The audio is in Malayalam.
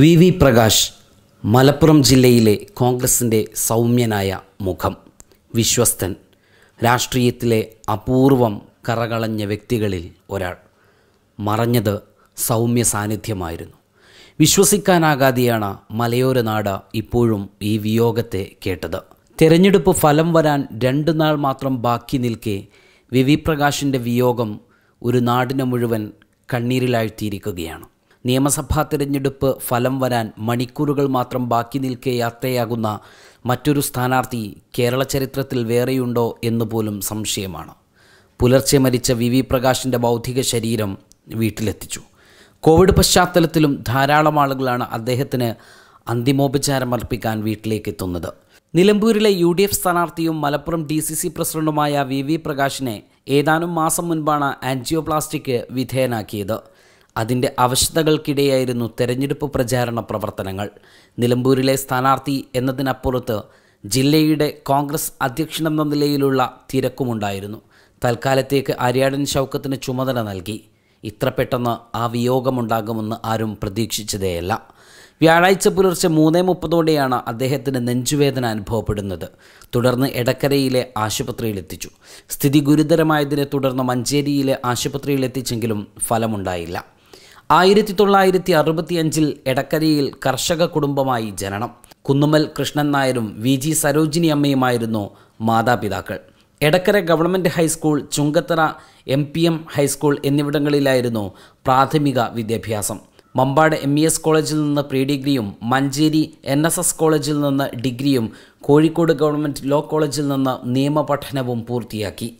വി വി പ്രകാശ് മലപ്പുറം ജില്ലയിലെ കോൺഗ്രസിൻ്റെ സൗമ്യനായ മുഖം വിശ്വസ്തൻ രാഷ്ട്രീയത്തിലെ അപൂർവം കറകളഞ്ഞ വ്യക്തികളിൽ ഒരാൾ മറഞ്ഞത് സൗമ്യ സാന്നിധ്യമായിരുന്നു വിശ്വസിക്കാനാകാതെയാണ് മലയോര നാട് ഇപ്പോഴും ഈ വിയോഗത്തെ കേട്ടത് തെരഞ്ഞെടുപ്പ് ഫലം വരാൻ രണ്ട് നാൾ മാത്രം ബാക്കി നിൽക്കെ വി വി പ്രകാശിൻ്റെ വിയോഗം ഒരു നാടിനെ മുഴുവൻ കണ്ണീരിലാഴ്ത്തിയിരിക്കുകയാണ് നിയമസഭാ തിരഞ്ഞെടുപ്പ് ഫലം വരാൻ മണിക്കൂറുകൾ മാത്രം ബാക്കി നിൽക്കെ യാത്രയാകുന്ന മറ്റൊരു സ്ഥാനാർത്ഥി കേരള ചരിത്രത്തിൽ വേറെയുണ്ടോ എന്ന് പോലും സംശയമാണ് പുലർച്ചെ മരിച്ച വി വി പ്രകാശിൻ്റെ ഭൗതിക ശരീരം വീട്ടിലെത്തിച്ചു കോവിഡ് പശ്ചാത്തലത്തിലും ധാരാളം ആളുകളാണ് അദ്ദേഹത്തിന് അന്തിമോപചാരം അർപ്പിക്കാൻ വീട്ടിലേക്ക് എത്തുന്നത് നിലമ്പൂരിലെ യു ഡി എഫ് സ്ഥാനാർത്ഥിയും മലപ്പുറം ഡി സി സി പ്രസിഡന്റുമായ വി വി പ്രകാശിനെ ഏതാനും മാസം മുൻപാണ് ആൻജിയോപ്ലാസ്റ്റിക്ക് വിധേയനാക്കിയത് അതിൻ്റെ അവശതകൾക്കിടെയായിരുന്നു തെരഞ്ഞെടുപ്പ് പ്രചാരണ പ്രവർത്തനങ്ങൾ നിലമ്പൂരിലെ സ്ഥാനാർത്ഥി എന്നതിനപ്പുറത്ത് ജില്ലയുടെ കോൺഗ്രസ് അധ്യക്ഷനെന്ന നിലയിലുള്ള തിരക്കുമുണ്ടായിരുന്നു തൽക്കാലത്തേക്ക് ആര്യാടൻ ശൗക്കത്തിന് ചുമതല നൽകി ഇത്ര പെട്ടെന്ന് ആ വിയോഗമുണ്ടാകുമെന്ന് ആരും പ്രതീക്ഷിച്ചതേയല്ല വ്യാഴാഴ്ച പുലർച്ചെ മൂന്നേ മുപ്പതോടെയാണ് അദ്ദേഹത്തിന് നെഞ്ചുവേദന അനുഭവപ്പെടുന്നത് തുടർന്ന് എടക്കരയിലെ ആശുപത്രിയിലെത്തിച്ചു സ്ഥിതി ഗുരുതരമായതിനെ തുടർന്ന് മഞ്ചേരിയിലെ ആശുപത്രിയിലെത്തിച്ചെങ്കിലും ഫലമുണ്ടായില്ല ആയിരത്തി തൊള്ളായിരത്തി അറുപത്തിയഞ്ചിൽ എടക്കരയിൽ കർഷക കുടുംബമായി ജനനം കുന്നുമൽ കൃഷ്ണൻ നായരും വി ജി സരോജിനി അമ്മയുമായിരുന്നു മാതാപിതാക്കൾ Edakkara government high school Chungathara M P M high school എന്നിവിടങ്ങളിലായിരുന്നു പ്രാഥമിക വിദ്യാഭ്യാസം മമ്പാട് എം ഇ എസ് കോളേജിൽ നിന്ന് പ്രീ ഡിഗ്രിയും മഞ്ചേരി എൻ എസ് എസ് കോളേജിൽ നിന്ന് ഡിഗ്രിയും കോഴിക്കോട് ഗവൺമെൻറ് ലോ കോളേജിൽ നിന്ന് നിയമപഠനവും പൂർത്തിയാക്കി